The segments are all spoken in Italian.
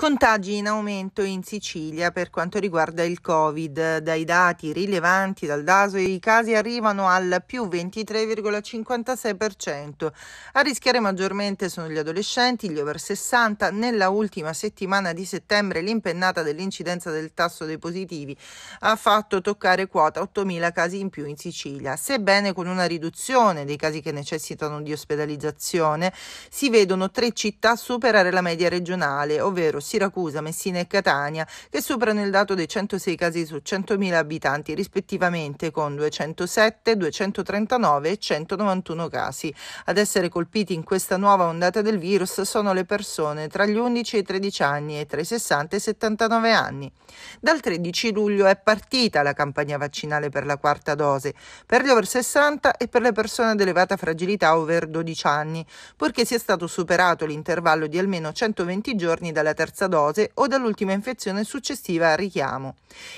Contagi in aumento in Sicilia per quanto riguarda il Covid. Dai dati rilevanti dal DASO i casi arrivano al più 23,56%. A rischiare maggiormente sono gli adolescenti, gli over 60. Nella ultima settimana di settembre l'impennata dell'incidenza del tasso dei positivi ha fatto toccare quota 8.000 casi in più in Sicilia. Sebbene con una riduzione dei casi che necessitano di ospedalizzazione, si vedono tre città superare la media regionale, ovvero Siracusa, Messina e Catania, che superano il dato dei 106 casi su 100.000 abitanti, rispettivamente con 207, 239 e 191 casi. Ad essere colpiti in questa nuova ondata del virus sono le persone tra gli 11 e i 13 anni e tra i 60 e i 79 anni. Dal 13 luglio è partita la campagna vaccinale per la quarta dose, per gli over 60 e per le persone ad elevata fragilità over 12 anni, purché sia stato superato l'intervallo di almeno 120 giorni dalla terza terza dose o dall'ultima infezione successiva al richiamo.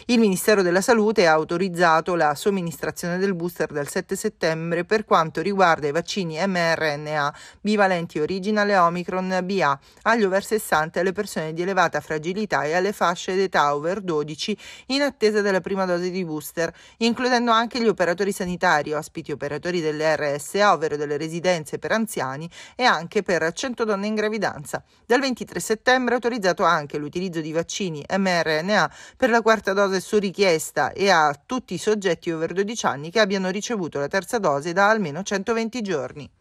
Il Ministero della Salute ha autorizzato la somministrazione del booster dal 7 settembre per quanto riguarda i vaccini mRNA bivalenti originale Omicron BA agli over 60 e alle persone di elevata fragilità e alle fasce d'età over 12 in attesa della prima dose di booster, includendo anche gli operatori sanitari, ospiti operatori delle RSA, ovvero delle residenze per anziani e anche per 100 donne in gravidanza. Dal 23 settembre autorizzato autorizzato anche l'utilizzo di vaccini mRNA per la quarta dose su richiesta e a tutti i soggetti over 12 anni che abbiano ricevuto la terza dose da almeno 120 giorni.